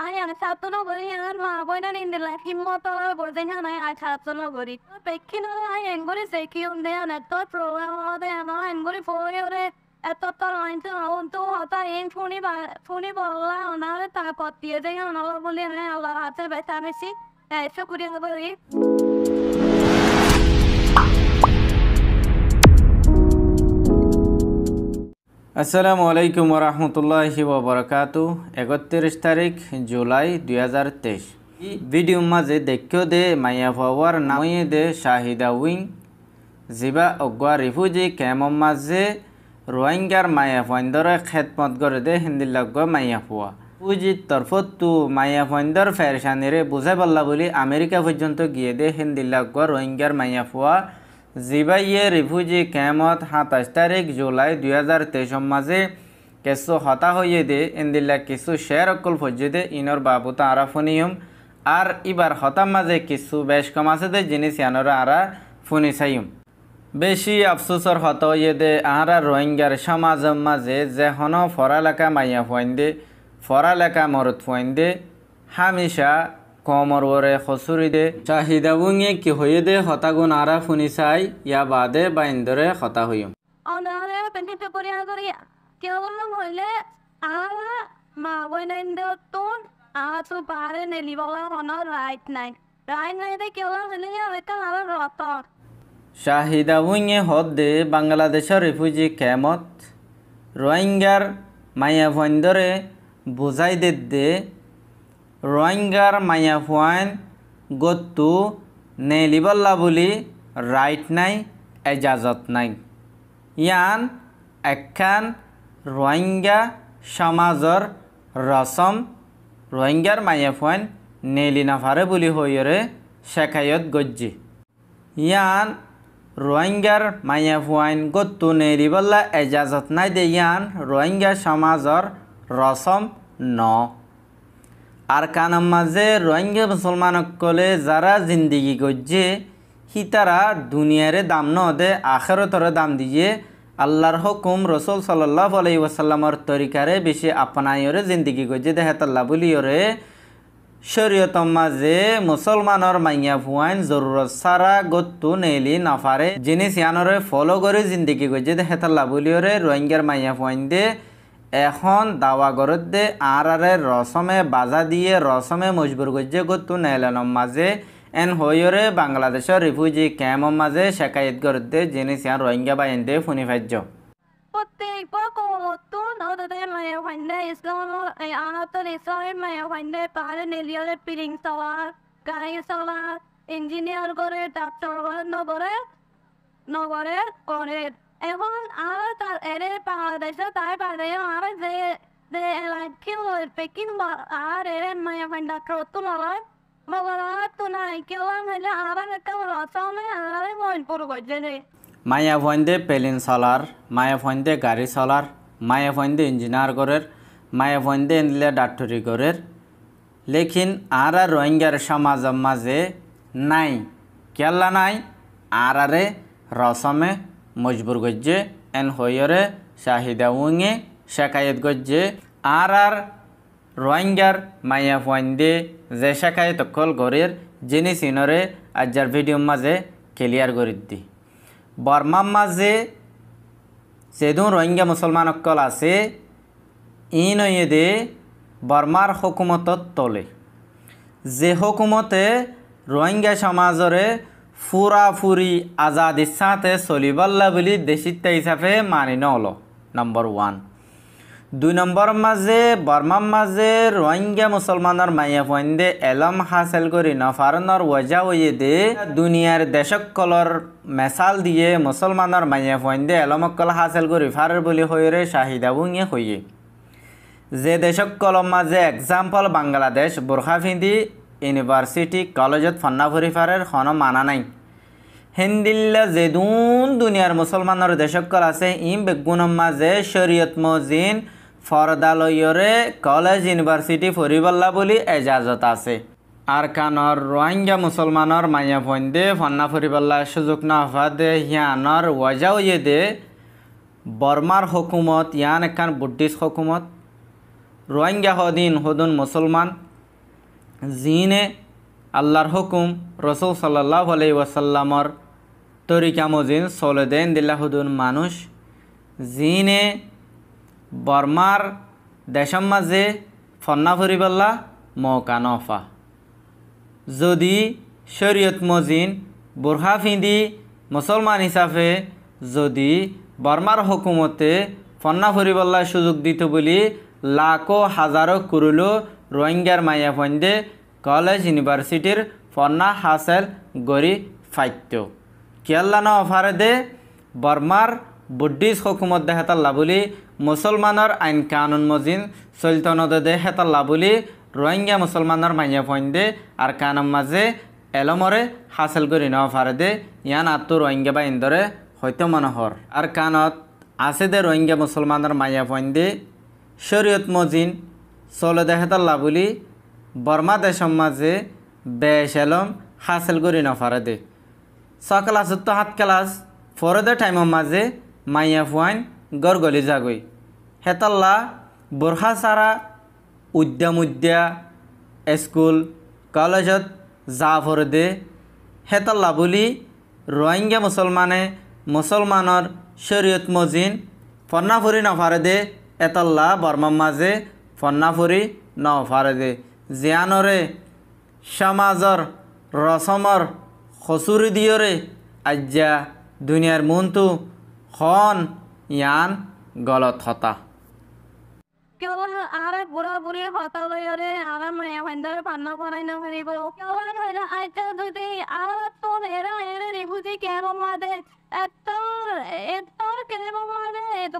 আমি ছাত্র নগরী আর মা বইনা নিন্দিলা হিম্মত আর বোঝে জানায় আর ছাত্রনগরী পেক্ষিন আয় এঙ্গুরি সেকিউ দেয়া না তোর প্রবাহ দেয়া না এঙ্গুরি ফোরে ওরে এত তোর অন্ত অন্ত হতা এন ফুনি ফোনি বললা ওনারে তা পত্তিয়ে দেয়া না বলে আল্লাহ হাতে বেতা মেসি এসব করি আসসালামু আলাইকুম রহমতুল্লাহি ওবরাকাতু একত্রিশ তারিখ জুলাই দুই হাজার তেইশ ভিডিও মাঝে দেখিও দে মাইয়া পাওয়ার নামিয়ে দে শাহিদা উইং জিবা অগুয়া রিফিউজি ক্যাম্পর মাঝে রোহিঙ্গার মায়া ফন্দরে খেদমত করে দে হিন্দিল্লাগ মাইয়া পোয়া পুজির তরফত তু মাইয়া ফন্দর ফেরসানিরে বুঝাই পাল্লা বলি আমেরিকা পর্যন্ত গিয়ে দে হিন্দিল্লাগ রোহিঙ্গার মাইয়া পোয়া জিবাইয়ে রিফিউজি কেমত সাতাইশ তারিখ জুলাই দুই হাজার তেইশ মাঝে কেসু হতা হইয়ে দে ইন্দিল্লা কিছু শেয়ার অকল দে ইনর বাবুতা ফুনিয়ম আর ইবার হতাম মাঝে কিছু বেশ কম আছে দে জিনিস ইয়ানোর আরা সাইম বেশি আফসোসর হত হইয়ে দে আহারা রোহিঙ্গার সমাজ মাঝে যে হন ফরালেখা মাইয়া ফুয়াইন দে ফরালেখা মরুত ফুয়াইন দে হামিশা কমর ওরে খসুরি দে চাহিদা বুঙে কি হয়ে দে হতাগুন আরা ফুনি চাই ইয়া বাদে বাইন্দরে হতা হইম অনারে পেন্টিতে পরিয়া করিয়া কেউ বললাম হইলে আরা মা বইনাইন তোন আছো পারে নেলি বলা অনার রাইট নাই রাইট নাই দে কেউ হইলে হয়তো আমার রত শাহিদা দে বাংলাদেশের রিফিউজি ক্যামত রোহিঙ্গার মাইয়া ভন্দরে বুঝাই দে দে রোহিঙ্গার মাইয়া ফুয়াইন গত্তু নেলিবল্লা বুলি রাইট নাই এজাজত নাই ইয়ান একখান রোহিঙ্গা সমাজর রসম রোহিঙ্গার মাইয়া ফুয়াইন নেলি নাফারে বুলি হইরে শেখায়ত গজ্জি ইয়ান রোহিঙ্গার মাইয়া ফুয়াইন গত্তু নেরিবল্লা এজাজত নাই দে ইয়ান রোহিঙ্গা সমাজর রসম ন আর কানাম মাঝে রোহিঙ্গা মুসলমানকলে যারা জিন্দিগি করছে হিতারা দুনিয়ারে দাম নদে আখেরতরে দাম দিয়ে আল্লাহর হুকুম রসুল সাল্লাহ আলাই ওয়াসাল্লামর তরিকারে বেশি আপনায়রে জিন্দিগি করছে দেহাতাল্লাহ বলিয়রে শরীয়ত মাঝে মুসলমানর মাইয়া ভুয়াইন জরুরত সারা গত্তু নেলি নাফারে জিনিস ইয়ানরে ফলো করে জিন্দিগি করছে দেহাতাল্লাহ বলিয়রে রোহিঙ্গার মাইয়া ভুয়াইন দে এখন দাওয়া গরদ্দে আর আর রসমে বাজা দিয়ে রসমে মজবুর গজ্জে গতু নেলানম মাঝে এন হইরে বাংলাদেশের রিফিউজি ক্যাম্প মাঝে শেখায়ত গরদ্দে জিনিস ইয়ান রোহিঙ্গা বাইন্দে ফুনি ফাজ্য ইঞ্জিনিয়ার করে ডাক্তার করে নগরে নগরে করে এখন ആള് എന്നെ പറഞ്ഞ താഴെ പറഞ്ഞു അവൻ വെക്കുമ്പോ ആരെന്നെ ഉണ്ടാക്കി ഒത്തുമുള്ള মায়া ভন্দে পেলিন চলার মায়া ভন্দে গাড়ি চলার মায়া ভন্দে ইঞ্জিনিয়ার করের মায়া ভন্দে এনলে ডাক্তরি করের লেখিন আর আর রোহিঙ্গার সমাজ মাঝে নাই কেলা নাই আর আরে রসমে মজবুর গজ্জে এন হইয়রে শাহিদা উঙে শেখায়ত গজ্জে আর আর রোহিঙ্গার মাইয়া দে যে শেখায়ত অকল গরের জিনিস ইনরে আজ্জার ভিডিওর মাঝে ক্লিয়ার করি দি বর্মার মাঝে যেদু রোহিঙ্গা মুসলমান অকল আছে ইন দে বর্মার হকুমতত তলে যে হকুমতে রোহিঙ্গা সমাজরে ফুরাফুরি আজাদ ইচ্ছাতে চলিবাল্লা বলি দেশিত্যা হিসাবে মানি নল নম্বর ওয়ান দুই নম্বর মাঝে বর্মার মাঝে রোহিঙ্গা মুসলমানের মাইয়া ফন্দে এলম হাসিল করি নফারণর ওজা ওয়ে দে দুনিয়ার দেশকলর মেসাল দিয়ে মুসলমানের মাইয়া ফন্দে এলমকল হাসিল করি ফারের বলি হইরে শাহিদা বুঙে হইয়ে যে দেশকলম মাঝে এক্সাম্পল বাংলাদেশ বোরখা ফিন্দি ইউনিভার্সিটি কলেজত ফন্না ফুরি ফারের হন মানা নাই হিন্দিল্লা জেদুন দুনিয়ার মুসলমানের দেশকল আছে ইম বেগুনম্মা যে শরীয়ত মজিন ফরদালয়রে কলেজ ইউনিভার্সিটি ফুরিবল্লা বলি এজাজত আছে আর কানর রোহিঙ্গা মুসলমানর মাইয়া ভন্দে ফন্না ফুরিবল্লা সুযোগ না হফাদে হিয়ানর ওয়াজাও দে বর্মার হকুমত ইয়ান এখান বুদ্ধিস্ট হকুমত রোহিঙ্গা হদিন হদুন মুসলমান জিনে আল্লাহর হুকুম রসুল সাল্লাহ আলাইসাল্লামর ওয়াসাল্লামর তরিকা মজিন চলে দেন দিল্লাহুদুন মানুষ জিনে বর্মার দেশম মাঝে ফন্না ফুরিবাল্লা মৌকা নফা যদি শরীয়ত মজিন বুরহা ফিঁদি মুসলমান হিসাবে যদি বর্মার হুকুমতে ফন্না ফুরিবাল্লার সুযোগ দিত বলি লাখো হাজারো কুরুলো রোহিঙ্গার মাইয়া ফন্দে কলেজ ইউনিভার্সিটির ফন্না হাসেল গড়ি ফাইত্য অফারে দে বর্মার বুদ্ধিস হকুমত দে হেতাল্লা বুলি মুসলমানের আইন কানুন মজিন চৈতনত দে হেতাল্লা বুলি রোহিঙ্গা মুসলমানের মাইয়া ফন্দে আর কানম মাঝে এলমরে হাসেল করি ন দে ইয়ান আত্মু রোহিঙ্গা বা ইন্দরে হয়তো মনোহর আর কানত আছে দে রোহিঙ্গা মুসলমানের মাইয়া ফন্দে শরীয়ত মজিন চলে তাল্লা বলি বর্মা দেশম মাঝে বেশ এলম হাসিল করি নফারে দে ছ ক্লাস তো সাত ক্লাস ফরদে টাইম মাঝে মাইয়া ফুয়াইন গরগলি জাগই হেতাল্লা বরহা সারা উদ্যা স্কুল কলেজত যা দে হেতাল্লা বলি রোহিঙ্গা মুসলমানে মুসলমানর শরীয়ত মজিন ফন্না ফুরি নফারে দে এতাল্লা বর্মার মাঝে ফন্নাফুৰি ন ফাৰেদে জীয়ানৰে সমাজৰ ৰচমৰ খচুৰি দিয়ৰে আজ্যা দুনিয়াৰ মনটো খন ইয়ান গলত হতা কেৱল আৰ বুঢ়া বুঢ়ী হতালৈৰে আৰ মায়া ভাণ্ডাৰ পান্না পৰাই নকৰিব কেৱল আইতা দুটি আৰ তোৰ এৰা এৰে ৰিবুজি কেৰমাদে এত এত তেল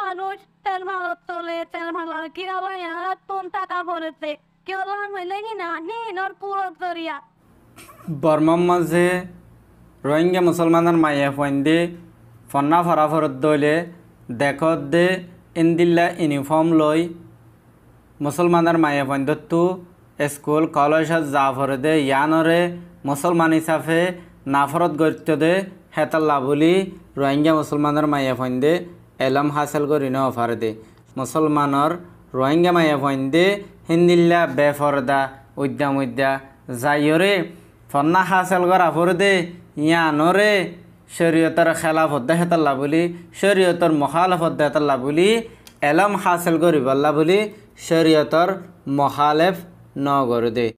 ভালো তেল ভালো কি হবে আর তোর টাকা পড়েছে কেউ মিলে কি না রোহিঙ্গা মুসলমানের মায়ে ফন্দে ফন্না ফরা ফরত দলে দেখত দে ইন্দিল্লা ইউনিফর্ম লই মুসলমানের মায়ে ফন্দত্তু স্কুল কলেজত যা ফরে দে ইয়ানরে মুসলমান হিসাবে নাফরত গর্ত দে হেতার লাভ হলি রোহিঙ্গা মুসলমানের মাইয়া ফন্দে এলম হাসিল করি নফার দে মুসলমানের রোহিঙ্গা মাইয়া ফন্দে হিন্দিল্লা বেফরদা উদ্যা মুদ্যা যাইরে ফন্না হাসিল করা ফর দে ইয়ানরে শরীয়তর খেলাফত হেতাল্লা বলি শরীয়তর মহালফত হেতাল্লা বলি এলম হাসিল করিবাল্লা বলি শরীয়তর মহালেফ ন করে দে